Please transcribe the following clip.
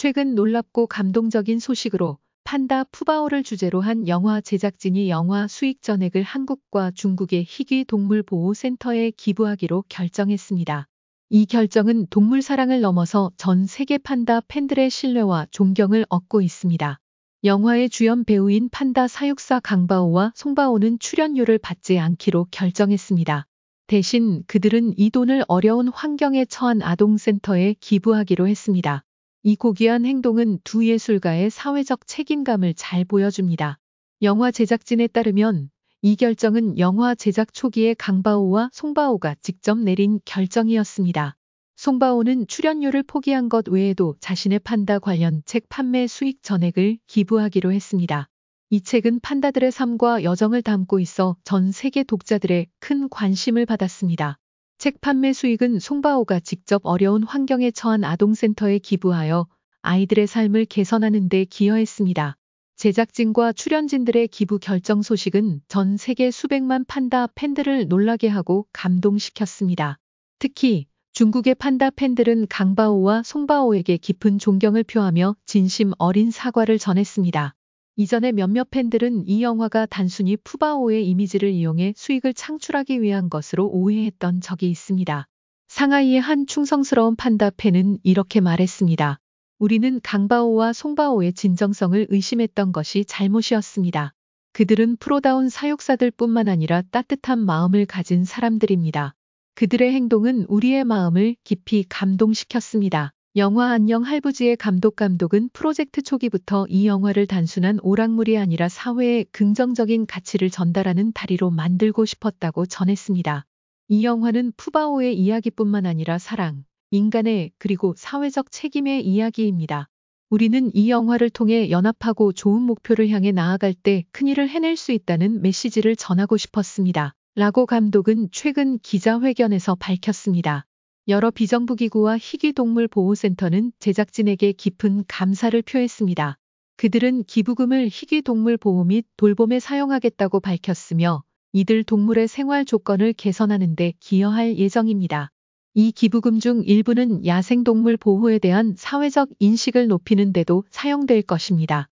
최근 놀랍고 감동적인 소식으로 판다 푸바오를 주제로 한 영화 제작진이 영화 수익 전액을 한국과 중국의 희귀 동물 보호 센터에 기부하기로 결정했습니다. 이 결정은 동물 사랑을 넘어서 전 세계 판다 팬들의 신뢰와 존경을 얻고 있습니다. 영화의 주연 배우인 판다 사육사 강바오와 송바오는 출연료를 받지 않기로 결정했습니다. 대신 그들은 이 돈을 어려운 환경에 처한 아동센터에 기부하기로 했습니다. 이 고귀한 행동은 두 예술가의 사회적 책임감을 잘 보여줍니다. 영화 제작진에 따르면 이 결정은 영화 제작 초기에 강바오와 송바오가 직접 내린 결정이었습니다. 송바오는 출연료를 포기한 것 외에도 자신의 판다 관련 책 판매 수익 전액을 기부하기로 했습니다. 이 책은 판다들의 삶과 여정을 담고 있어 전 세계 독자들의 큰 관심을 받았습니다. 책 판매 수익은 송바오가 직접 어려운 환경에 처한 아동센터에 기부하여 아이들의 삶을 개선하는 데 기여했습니다. 제작진과 출연진들의 기부 결정 소식은 전 세계 수백만 판다 팬들을 놀라게 하고 감동시켰습니다. 특히 중국의 판다 팬들은 강바오와 송바오에게 깊은 존경을 표하며 진심 어린 사과를 전했습니다. 이전에 몇몇 팬들은 이 영화가 단순히 푸바오의 이미지를 이용해 수익을 창출하기 위한 것으로 오해했던 적이 있습니다. 상하이의 한 충성스러운 판다 팬은 이렇게 말했습니다. 우리는 강바오와 송바오의 진정성을 의심했던 것이 잘못이었습니다. 그들은 프로다운 사육사들 뿐만 아니라 따뜻한 마음을 가진 사람들입니다. 그들의 행동은 우리의 마음을 깊이 감동시켰습니다. 영화 안녕 할부지의 감독 감독은 프로젝트 초기부터 이 영화를 단순한 오락물이 아니라 사회에 긍정적인 가치를 전달하는 다리로 만들고 싶었다고 전했습니다. 이 영화는 푸바오의 이야기뿐만 아니라 사랑, 인간의 그리고 사회적 책임의 이야기입니다. 우리는 이 영화를 통해 연합하고 좋은 목표를 향해 나아갈 때 큰일을 해낼 수 있다는 메시지를 전하고 싶었습니다. 라고 감독은 최근 기자회견에서 밝혔습니다. 여러 비정부기구와 희귀동물보호센터는 제작진에게 깊은 감사를 표했습니다. 그들은 기부금을 희귀동물보호 및 돌봄에 사용하겠다고 밝혔으며 이들 동물의 생활 조건을 개선하는 데 기여할 예정입니다. 이 기부금 중 일부는 야생동물 보호에 대한 사회적 인식을 높이는 데도 사용될 것입니다.